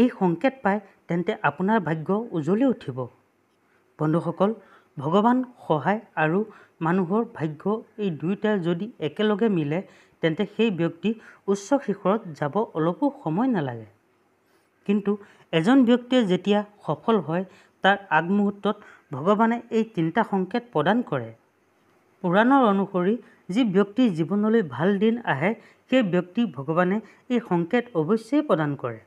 এই সংকেত পায় তেন্তে আপোনাৰ ভাগ্য উজ্বলি উঠিব বন্ধুসকল ভগৱান সহায় আৰু মানুহৰ ভাগ্য এই দুয়োটা যদি একেলগে মিলে তেন্তে সেই ব্যক্তি উচ্চ শিখৰত যাব অলপো সময় নালাগে কিন্তু এজন ব্যক্তিয়ে যেতিয়া সফল হয় তাৰ আগমুহূৰ্তত ভগৱানে এই তিনিটা সংকেত প্ৰদান কৰে পুৰাণৰ অনুসৰি যি ব্যক্তিৰ জীৱনলৈ ভাল দিন আহে সেই ব্যক্তি ভগৱানে এই সংকেত অৱশ্যেই প্ৰদান কৰে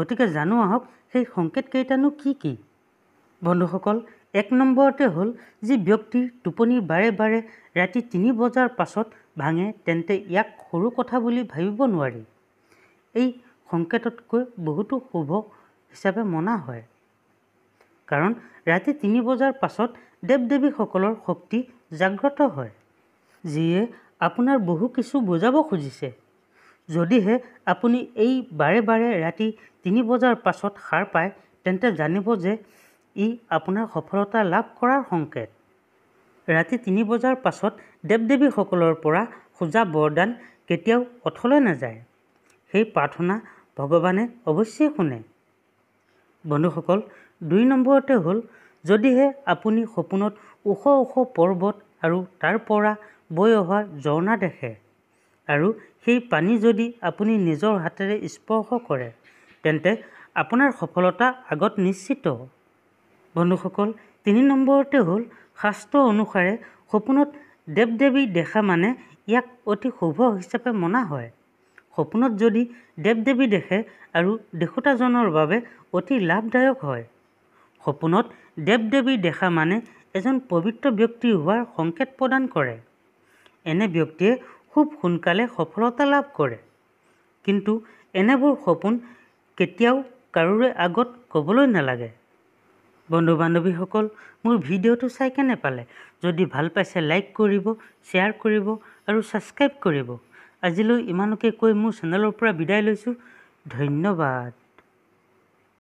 গতিকে জানো আহক সেই সংকেতকেইটানো কি কি বন্ধুসকল এক নম্বৰতে হ'ল যি ব্যক্তিৰ টোপনি বাৰে বাৰে ৰাতি তিনি বজাৰ পাছত ভাঙে তেন্তে ইয়াক সৰু কথা বুলি ভাবিব নোৱাৰি এই সংকেততকৈ বহুতো শুভ হিচাপে মনা হয় কাৰণ ৰাতি তিনি বজাৰ পাছত দেৱ দেৱীসকলৰ শক্তি জাগ্ৰত হয় যিয়ে আপোনাৰ বহু কিছু বুজাব খুজিছে যদিহে আপুনি এই বাৰে বাৰে ৰাতি তিনি বজাৰ পাছত সাৰ পায় তেন্তে জানিব যে ই আপোনাৰ সফলতা লাভ কৰাৰ সংকেত ৰাতি তিনি বজাৰ পাছত দেৱ দেৱীসকলৰ পৰা সোজা বৰদান কেতিয়াও অথলৈ নাযায় সেই প্ৰাৰ্থনা ভগৱানে অৱশ্যে শুনে বন্ধুসকল দুই নম্বৰতে হ'ল যদিহে আপুনি সপোনত ওখ ওখ পৰ্বত আৰু তাৰ পৰা বৈ অহা ঝৰ্ণা দেখে আৰু সেই পানী যদি আপুনি নিজৰ হাতেৰে স্পৰ্শ কৰে তেন্তে আপোনাৰ সফলতা আগত নিশ্চিত বন্ধুসকল তিনি নম্বৰতে হ'ল শাস্ত্ৰ অনুসাৰে সপোনত দেৱ দেৱী দেখা মানে ইয়াক অতি শুভ হিচাপে মনা হয় সপোনত যদি দেৱ দেৱী দেখে আৰু দেখোতাজনৰ বাবে অতি লাভদায়ক হয় সপোনত দেৱ দেৱী দেখা মানে এজন পবিত্ৰ ব্যক্তি হোৱাৰ সংকেত প্ৰদান কৰে এনে ব্যক্তিয়ে খুব সোনকালে সফলতা লাভ কৰে কিন্তু এনেবোৰ সপোন কেতিয়াও কাৰোৰে আগত ক'বলৈ নালাগে বন্ধু বান্ধৱীসকল মোৰ ভিডিঅ'টো চাই কেনে পালে যদি ভাল পাইছে লাইক কৰিব শ্বেয়াৰ কৰিব আৰু ছাবস্ক্ৰাইব কৰিব আজিলৈ ইমানকে কৈ মোৰ চেনেলৰ পৰা বিদায় লৈছোঁ ধন্যবাদ